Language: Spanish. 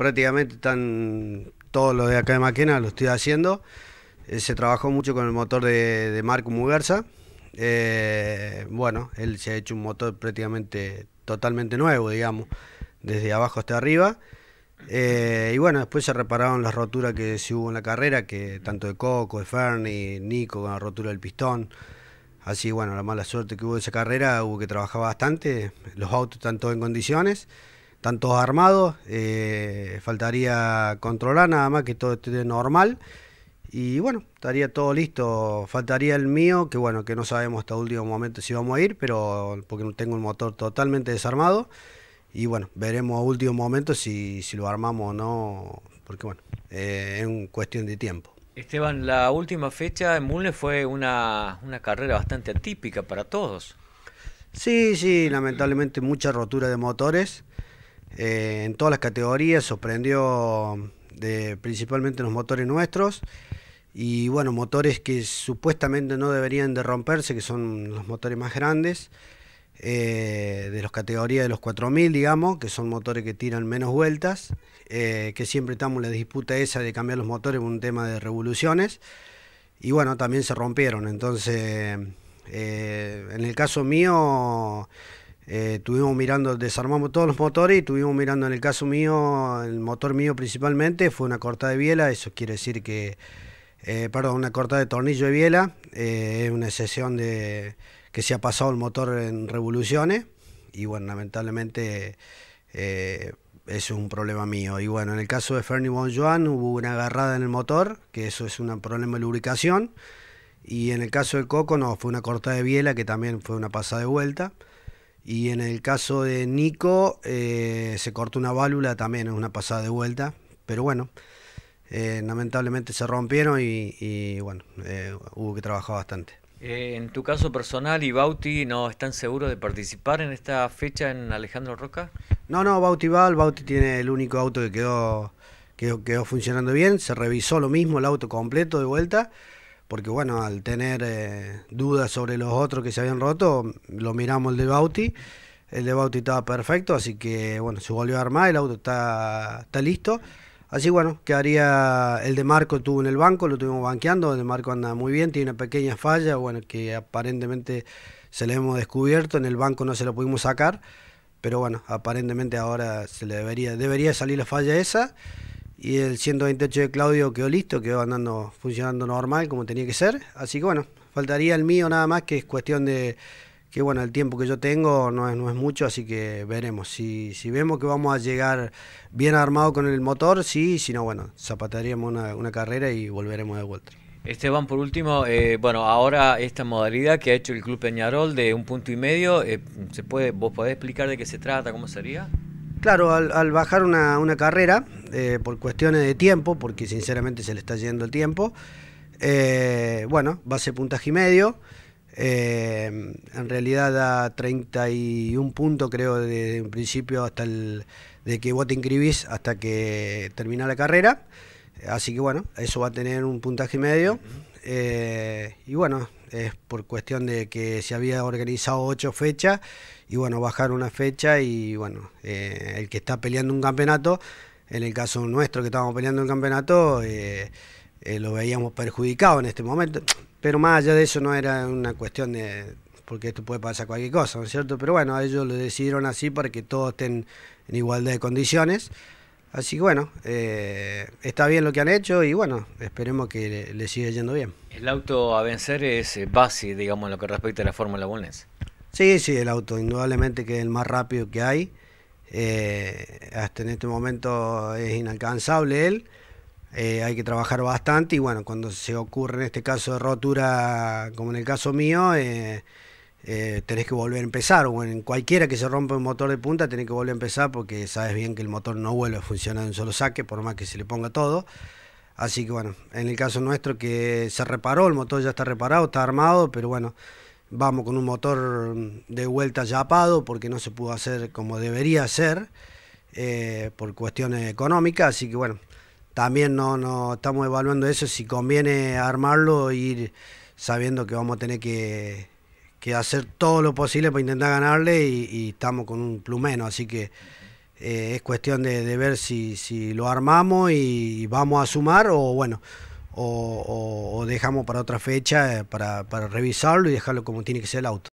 prácticamente están todos los de acá de Maquena, lo estoy haciendo. Eh, se trabajó mucho con el motor de, Marco Mugersa. Eh, bueno, él se ha hecho un motor prácticamente totalmente nuevo, digamos, desde abajo hasta arriba. Eh, y bueno, después se repararon las roturas que se hubo en la carrera, que tanto de Coco, de y Nico con la rotura del pistón. Así, bueno, la mala suerte que hubo en esa carrera, hubo que trabajar bastante. Los autos están todos en condiciones. Tantos armados, eh, faltaría controlar nada más que todo esté normal. Y bueno, estaría todo listo. Faltaría el mío, que bueno, que no sabemos hasta último momento si vamos a ir, pero porque tengo un motor totalmente desarmado. Y bueno, veremos a último momento si, lo armamos o no, porque bueno, eh, es cuestión de tiempo. Esteban, la última fecha en Mulne fue una, una carrera bastante atípica para todos. Sí, sí, lamentablemente mucha rotura de motores. Eh, en todas las categorías, sorprendió principalmente los motores nuestros y bueno, motores que supuestamente no deberían de romperse, que son los motores más grandes, eh, de las categorías de los 4000, digamos, que son motores que tiran menos vueltas, eh, que siempre estamos en la disputa esa de cambiar los motores un tema de revoluciones, y bueno, también se rompieron, entonces, en el caso mío eh, mirando, desarmamos todos los motores y estuvimos mirando, en el caso mío, el motor mío principalmente, fue una corta de biela, eso quiere decir que, eh, perdón, una corta de tornillo de biela, eh, es una excepción de, que se ha pasado el motor en revoluciones y bueno, lamentablemente es un problema mío. Y bueno, en el caso de Fernie Bon hubo una agarrada en el motor, que eso es un problema de lubricación. Y en el caso de Coco, no, fue una corta de biela que también fue una pasada de vuelta. Y en el caso de Nico, eh, se cortó una válvula también, es una pasada de vuelta. Pero bueno, eh, lamentablemente se rompieron y, bueno, eh, hubo que trabajar bastante. en tu caso personal y Bauti, ¿no están seguros de participar en esta fecha en Alejandro Roca? No, no, Bauti va, Bauti tiene el único auto que quedó, que quedó funcionando bien, se revisó lo mismo el auto completo de vuelta porque bueno, al tener eh, dudas sobre los otros que se habían roto, lo miramos el de Bauti, el de Bauti estaba perfecto, así que bueno, se volvió a armar, el auto está, está listo. Así bueno, quedaría el de Marco tuvo en el banco, lo tuvimos banqueando, el de Marco anda muy bien, tiene una pequeña falla, bueno, que aparentemente se le hemos descubierto, en el banco no se lo pudimos sacar, pero bueno, aparentemente ahora se le debería, debería salir la falla esa y el 128 de Claudio quedó listo, quedó andando, funcionando normal como tenía que ser. Así que bueno, faltaría el mío nada más, que es cuestión de que bueno, el tiempo que yo tengo no es, no es mucho, así que veremos. Si, vemos que vamos a llegar bien armado con el motor, sí, si no, bueno, zapataríamos una, carrera y volveremos de vuelta. Esteban, por último, eh, bueno, ahora esta modalidad que ha hecho el Club Peñarol de un punto y medio, eh, ¿se puede, ¿vos podés explicar de qué se trata, cómo sería? Claro, al, bajar una, una carrera, eh, por cuestiones de tiempo, porque sinceramente se le está yendo el tiempo. Eh, bueno, va a ser puntaje y medio. Eh, en realidad da 31 puntos, creo, desde un principio hasta el de que vos te inscribís hasta que termina la carrera. Así que bueno, eso va a tener un puntaje y medio. y bueno, es por cuestión de que se había organizado ocho fechas y bueno, bajar una fecha y bueno, el que está peleando un campeonato en el caso nuestro que estábamos peleando el campeonato, eh, eh, lo veíamos perjudicado en este momento. Pero más allá de eso no era una cuestión de, porque esto puede pasar cualquier cosa, ¿no es cierto? Pero bueno, ellos lo decidieron así para que todos estén en igualdad de condiciones. Así que bueno, eh, está bien lo que han hecho y bueno, esperemos que le, siga yendo bien. El auto a vencer es base, digamos, en lo que respecta a la Fórmula 1? Sí, sí, el auto indudablemente que es el más rápido que hay. Eh, hasta en este momento es inalcanzable él. Eh, hay que trabajar bastante y bueno, cuando se ocurre en este caso de rotura, como en el caso mío, eh, tenés que volver a empezar. O en cualquiera que se rompa un motor de punta, tenés que volver a empezar porque sabes bien que el motor no vuelve a funcionar en un solo saque, por más que se le ponga todo. Así que bueno, en el caso nuestro que se reparó, el motor ya está reparado, está armado, pero bueno, vamos con un motor de vuelta yapado porque no se pudo hacer como debería ser eh, por cuestiones económicas, así que bueno, también no, estamos evaluando eso, si conviene armarlo e ir sabiendo que vamos a tener que, hacer todo lo posible para intentar ganarle y, estamos con un plumeno, así que eh, es cuestión de, ver si, lo armamos y vamos a sumar o bueno o, dejamos para otra fecha eh, para, para revisarlo y dejarlo como tiene que ser el auto.